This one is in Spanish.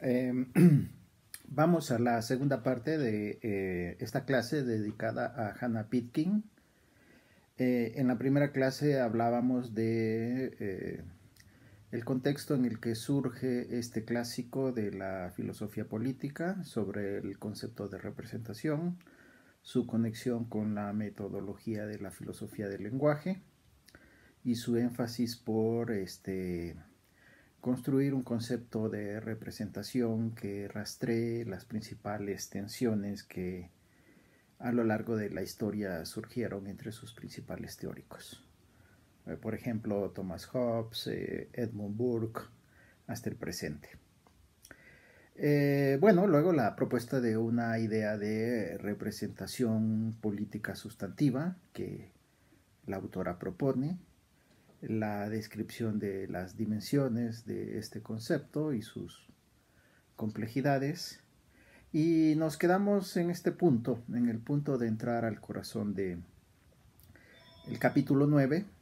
Em, vamos a la segunda parte de eh, esta clase dedicada a Hannah Pitkin. Eh, en la primera clase hablábamos de eh, el contexto en el que surge este clásico de la filosofía política sobre el concepto de representación, su conexión con la metodología de la filosofía del lenguaje y su énfasis por este, construir un concepto de representación que rastree las principales tensiones que a lo largo de la historia surgieron entre sus principales teóricos. Eh, por ejemplo, Thomas Hobbes, eh, Edmund Burke, hasta el presente. Eh, bueno, luego la propuesta de una idea de representación política sustantiva que la autora propone, la descripción de las dimensiones de este concepto y sus complejidades. Y nos quedamos en este punto, en el punto de entrar al corazón de el capítulo 9,